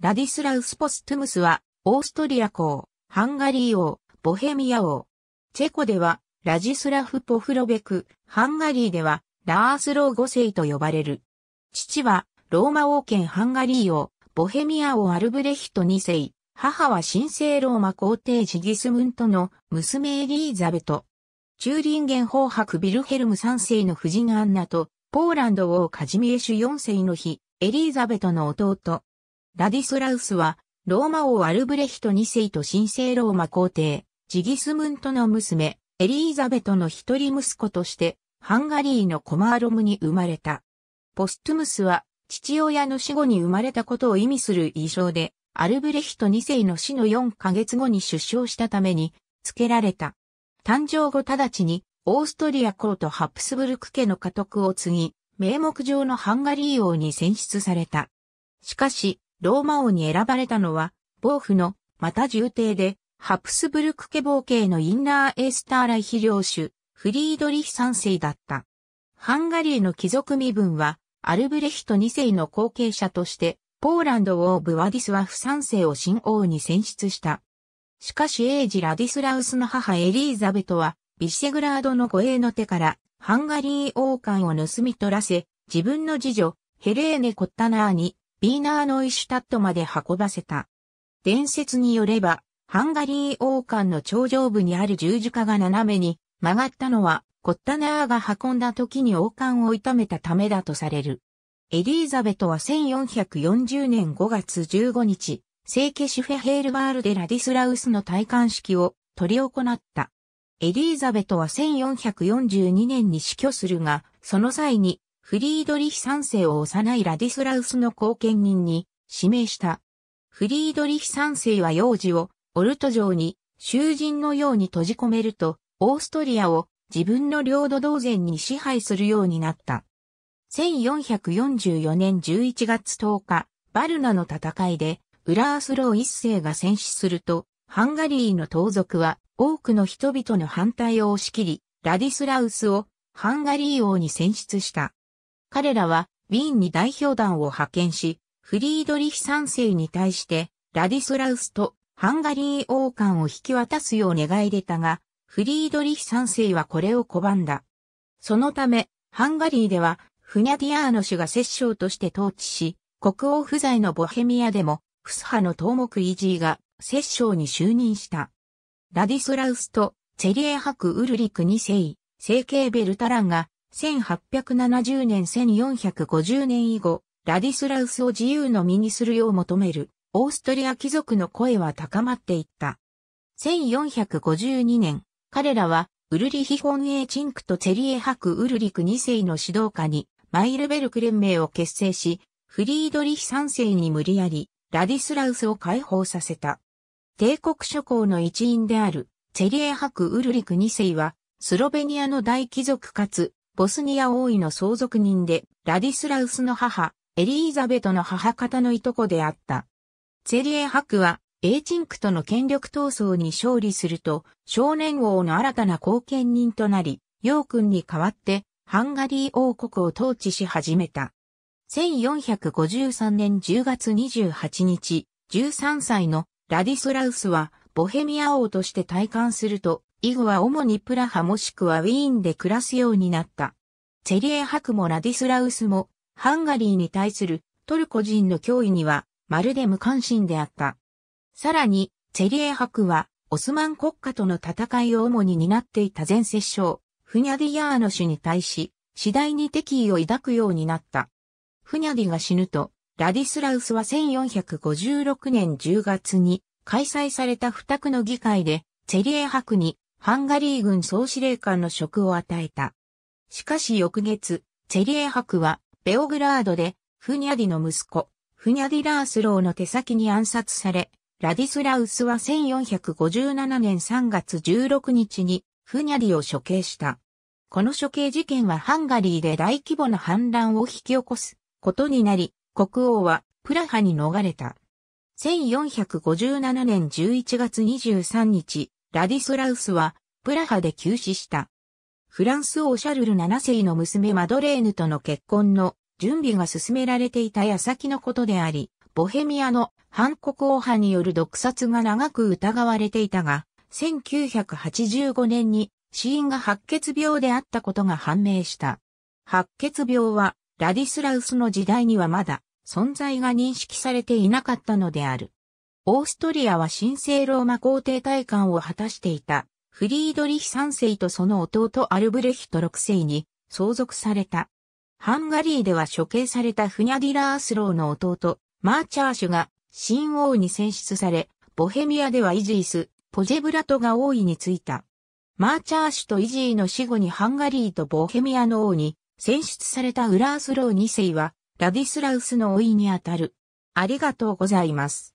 ラディスラウス・ポストゥムスは、オーストリア公、ハンガリー王、ボヘミア王。チェコでは、ラジスラフ・ポフロベク、ハンガリーでは、ラースロー5世と呼ばれる。父は、ローマ王権ハンガリー王、ボヘミア王アルブレヒト2世、母は神聖ローマ皇帝ジギスムントの娘エリーザベト。チューリンゲン法白ビルヘルム3世の夫人アンナと、ポーランド王カジミエシュ4世の日、エリーザベトの弟、ラディスラウスは、ローマ王アルブレヒト2世と神聖ローマ皇帝、ジギスムントの娘、エリーザベトの一人息子として、ハンガリーのコマーロムに生まれた。ポストゥムスは、父親の死後に生まれたことを意味する遺象で、アルブレヒト2世の死の4ヶ月後に出生したために、付けられた。誕生後直ちに、オーストリア公とハプスブルク家の家督を継ぎ、名目上のハンガリー王に選出された。しかし、ローマ王に選ばれたのは、暴風の、また重帝で、ハプスブルク家暴系のインナーエースターライヒ領主、フリードリヒ3世だった。ハンガリーの貴族身分は、アルブレヒト2世の後継者として、ポーランド王ブワディスワフ3世を新王に選出した。しかしエイジ・ラディスラウスの母エリーザベトは、ビシェグラードの護衛の手から、ハンガリー王冠を盗み取らせ、自分の次女、ヘレーネ・コッタナーにビーナーノイシュタットまで運ばせた。伝説によれば、ハンガリー王冠の頂上部にある十字架が斜めに曲がったのは、コッタナーが運んだ時に王冠を痛めたためだとされる。エリーザベトは1440年5月15日、聖ケシュフェヘールバールでラディスラウスの戴冠式を取り行った。エリーザベトは1442年に死去するが、その際にフリードリヒ三世を幼いラディスラウスの後見人に指名した。フリードリヒ三世は幼児をオルト城に囚人のように閉じ込めると、オーストリアを自分の領土同然に支配するようになった。1444年11月10日、バルナの戦いで、ウラースロー一世が戦死すると、ハンガリーの盗賊は多くの人々の反対を押し切り、ラディスラウスをハンガリー王に選出した。彼らはウィーンに代表団を派遣し、フリードリヒ三世に対してラディスラウスとハンガリー王冠を引き渡すよう願い出たが、フリードリヒ三世はこれを拒んだ。そのため、ハンガリーではフニャディアーノ氏が摂政として統治し、国王不在のボヘミアでも、フス派の頭目イジーが摂政に就任した。ラディスラウスとチェリエ博ウルリク2世、聖慶ベルタランが1870年1450年以後、ラディスラウスを自由の身にするよう求める、オーストリア貴族の声は高まっていった。1452年、彼らは、ウルリヒ本ー・チンクとチェリエハク・ウルリク2世の指導下に、マイルベルク連盟を結成し、フリードリヒ3世に無理やり、ラディスラウスを解放させた。帝国諸侯の一員である、チェリエハク・ウルリク2世は、スロベニアの大貴族かつ、ボスニア王位の相続人で、ラディスラウスの母、エリーザベトの母方のいとこであった。ツェリエ博は、エーチンクとの権力闘争に勝利すると、少年王の新たな後見人となり、ヨー君に代わって、ハンガリー王国を統治し始めた。1453年10月28日、13歳のラディスラウスは、ボヘミア王として退官すると、以後は主にプラハもしくはウィーンで暮らすようになった。チェリエ博もラディスラウスも、ハンガリーに対するトルコ人の脅威には、まるで無関心であった。さらに、チェリエ博は、オスマン国家との戦いを主に担っていた前摂政、フニャディヤーノ氏に対し、次第に敵意を抱くようになった。フニャディが死ぬと、ラディスラウスは1456年10月に開催された二区の議会で、チェリエ博にハンガリー軍総司令官の職を与えた。しかし翌月、チェリエ博は、ベオグラードで、フニャディの息子、フニャディ・ラースローの手先に暗殺され、ラディスラウスは1457年3月16日にフニャディを処刑した。この処刑事件はハンガリーで大規模な反乱を引き起こすことになり、国王はプラハに逃れた。1457年11月23日、ラディスラウスは、プラハで急死した。フランス王シャルル7世の娘マドレーヌとの結婚の準備が進められていた矢先のことであり、ボヘミアの反国王派による毒殺が長く疑われていたが、1985年に死因が白血病であったことが判明した。白血病はラディスラウスの時代にはまだ存在が認識されていなかったのである。オーストリアは神聖ローマ皇帝大官を果たしていた、フリードリヒ3世とその弟アルブレヒト6世に相続された。ハンガリーでは処刑されたフニャディラースローの弟、マーチャーシュが新王に選出され、ボヘミアではイジース、ポジェブラトが王位についた。マーチャーシュとイジーの死後にハンガリーとボヘミアの王に選出されたウラースロー2世は、ラディスラウスの老いにあたる。ありがとうございます。